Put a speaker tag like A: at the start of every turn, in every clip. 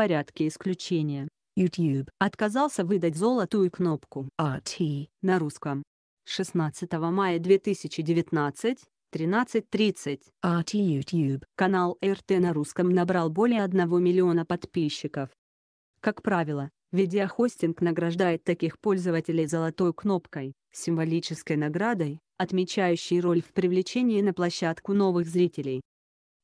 A: порядке исключения. YouTube отказался выдать золотую кнопку RT на русском. 16 мая 2019 13.30. RT YouTube. Канал RT на русском набрал более 1 миллиона подписчиков. Как правило, видеохостинг награждает таких пользователей золотой кнопкой, символической наградой, отмечающей роль в привлечении на площадку новых зрителей.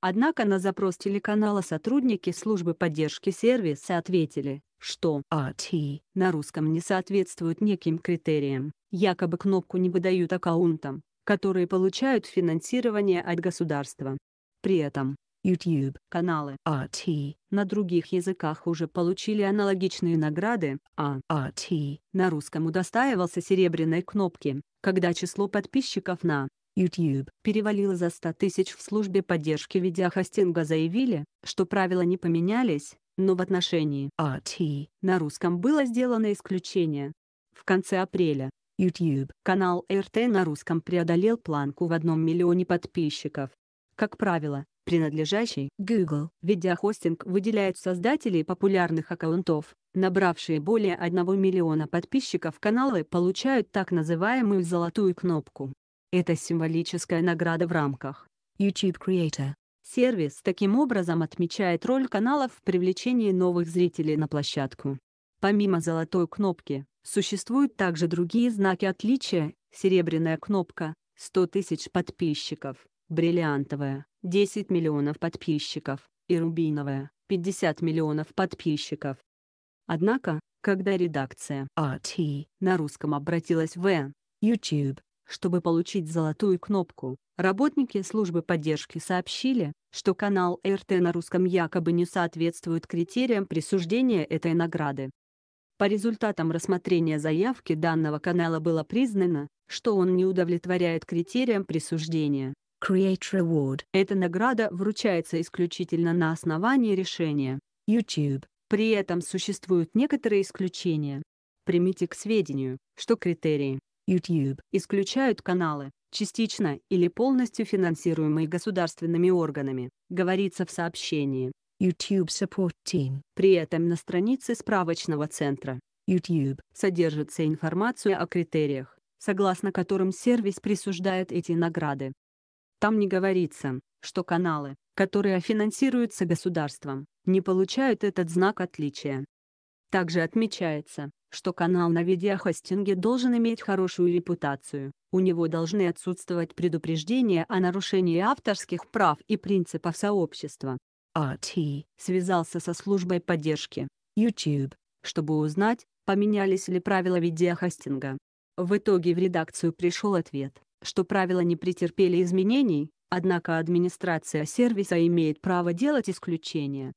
A: Однако на запрос телеканала сотрудники службы поддержки сервиса ответили, что AT «А на русском не соответствует неким критериям. Якобы кнопку не выдают аккаунтам, которые получают финансирование от государства. При этом YouTube каналы AT «А на других языках уже получили аналогичные награды, а AT «А на русском удостаивался серебряной кнопки, когда число подписчиков на YouTube перевалило за 100 тысяч в службе поддержки видеохостинга заявили, что правила не поменялись, но в отношении RT а на русском было сделано исключение. В конце апреля YouTube канал RT а на русском преодолел планку в одном миллионе подписчиков. Как правило, принадлежащий Google видеохостинг выделяет создателей популярных аккаунтов, набравшие более 1 миллиона подписчиков каналы получают так называемую «золотую кнопку». Это символическая награда в рамках
B: YouTube Creator.
A: Сервис таким образом отмечает роль каналов в привлечении новых зрителей на площадку. Помимо золотой кнопки, существуют также другие знаки отличия, серебряная кнопка, 100 тысяч подписчиков, бриллиантовая, 10 миллионов подписчиков, и рубиновая, 50 миллионов подписчиков. Однако, когда редакция RT на русском обратилась в YouTube, чтобы получить золотую кнопку, работники службы поддержки сообщили, что канал РТ на русском якобы не соответствует критериям присуждения этой награды. По результатам рассмотрения заявки данного канала было признано, что он не удовлетворяет критериям присуждения. Create Reward. Эта награда вручается исключительно на основании решения. YouTube. При этом существуют некоторые исключения. Примите к сведению, что критерии, YouTube исключают каналы, частично или полностью финансируемые государственными органами, говорится в сообщении.
B: YouTube Support Team.
A: При этом на странице справочного центра YouTube содержится информация о критериях, согласно которым сервис присуждает эти награды. Там не говорится, что каналы, которые финансируются государством, не получают этот знак отличия. Также отмечается, что канал на видеохостинге должен иметь хорошую репутацию, у него должны отсутствовать предупреждения о нарушении авторских прав и принципов сообщества.
B: RT
A: а связался со службой поддержки YouTube, чтобы узнать, поменялись ли правила видеохостинга. В итоге в редакцию пришел ответ, что правила не претерпели изменений, однако администрация сервиса имеет право делать исключения.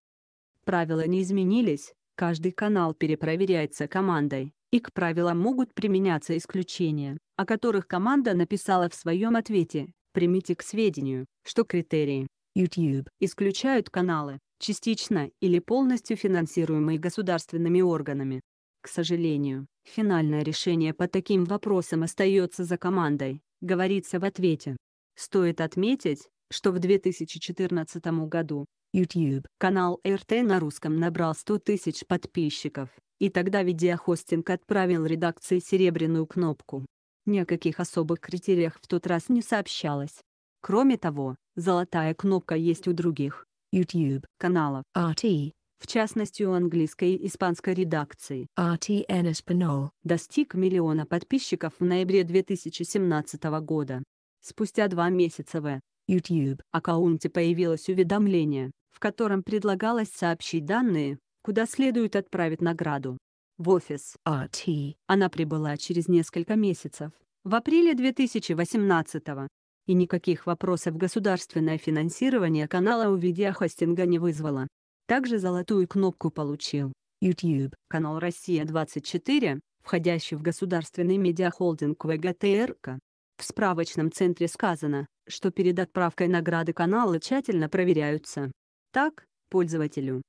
A: Правила не изменились, Каждый канал перепроверяется командой, и к правилам могут применяться исключения, о которых команда написала в своем ответе. Примите к сведению, что критерии YouTube исключают каналы, частично или полностью финансируемые государственными органами. К сожалению, финальное решение по таким вопросам остается за командой, говорится в ответе. Стоит отметить, что в 2014 году YouTube канал RT на русском набрал 100 тысяч подписчиков, и тогда видеохостинг отправил редакции серебряную кнопку. Ни особых критериях в тот раз не сообщалось. Кроме того, золотая кнопка есть у других YouTube каналов RT, в частности у английской и испанской редакции RTN Espanol, достиг миллиона подписчиков в ноябре 2017 года. Спустя два месяца в YouTube аккаунте появилось уведомление, в котором предлагалось сообщить данные, куда следует отправить награду. В офис
B: RT
A: а она прибыла через несколько месяцев, в апреле 2018 -го, и никаких вопросов государственное финансирование канала у видеохостинга не вызвало. Также золотую кнопку получил YouTube канал «Россия-24», входящий в государственный медиахолдинг ВГТРК. В справочном центре сказано, что перед отправкой награды каналы тщательно проверяются. Так, пользователю.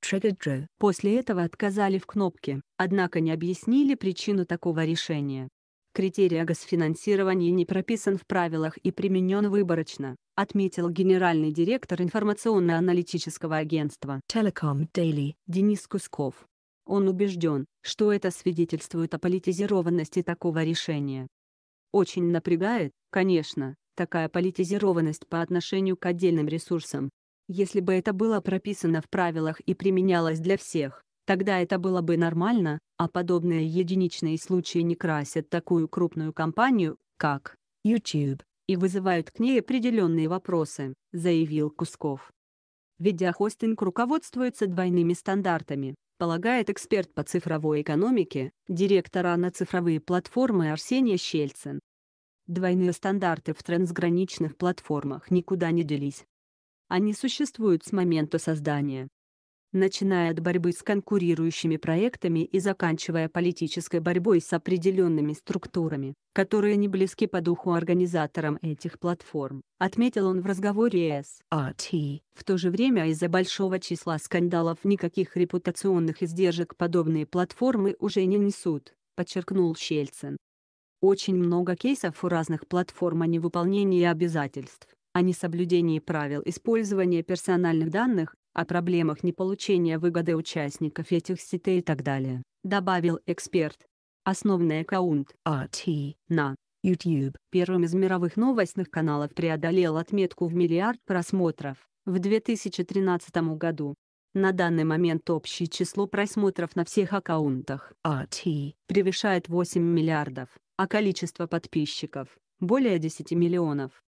A: После этого отказали в кнопке, однако не объяснили причину такого решения. Критерий госфинансирования не прописан в правилах и применен выборочно, отметил генеральный директор информационно-аналитического агентства Telecom Daily Денис Кусков. Он убежден, что это свидетельствует о политизированности такого решения. Очень напрягает, конечно, такая политизированность по отношению к отдельным ресурсам. Если бы это было прописано в правилах и применялось для всех, тогда это было бы нормально, а подобные единичные случаи не красят такую крупную компанию, как YouTube, и вызывают к ней определенные вопросы, заявил Кусков. Ведя хостинг руководствуется двойными стандартами, полагает эксперт по цифровой экономике, директора на цифровые платформы Арсения Щельцин. Двойные стандарты в трансграничных платформах никуда не делись. Они существуют с момента создания. Начиная от борьбы с конкурирующими проектами и заканчивая политической борьбой с определенными структурами, которые не близки по духу организаторам этих платформ, отметил он в разговоре с
B: RT. А
A: в то же время из-за большого числа скандалов никаких репутационных издержек подобные платформы уже не несут, подчеркнул Щельцин очень много кейсов у разных платформ о невыполнении обязательств, о несоблюдении правил использования персональных данных, о проблемах неполучения выгоды участников этих сетей и так далее, добавил эксперт. Основный аккаунт RT «А на YouTube первым из мировых новостных каналов преодолел отметку в миллиард просмотров в 2013 году. На данный момент общее число просмотров на всех аккаунтах RT «А превышает 8 миллиардов а количество подписчиков – более 10 миллионов.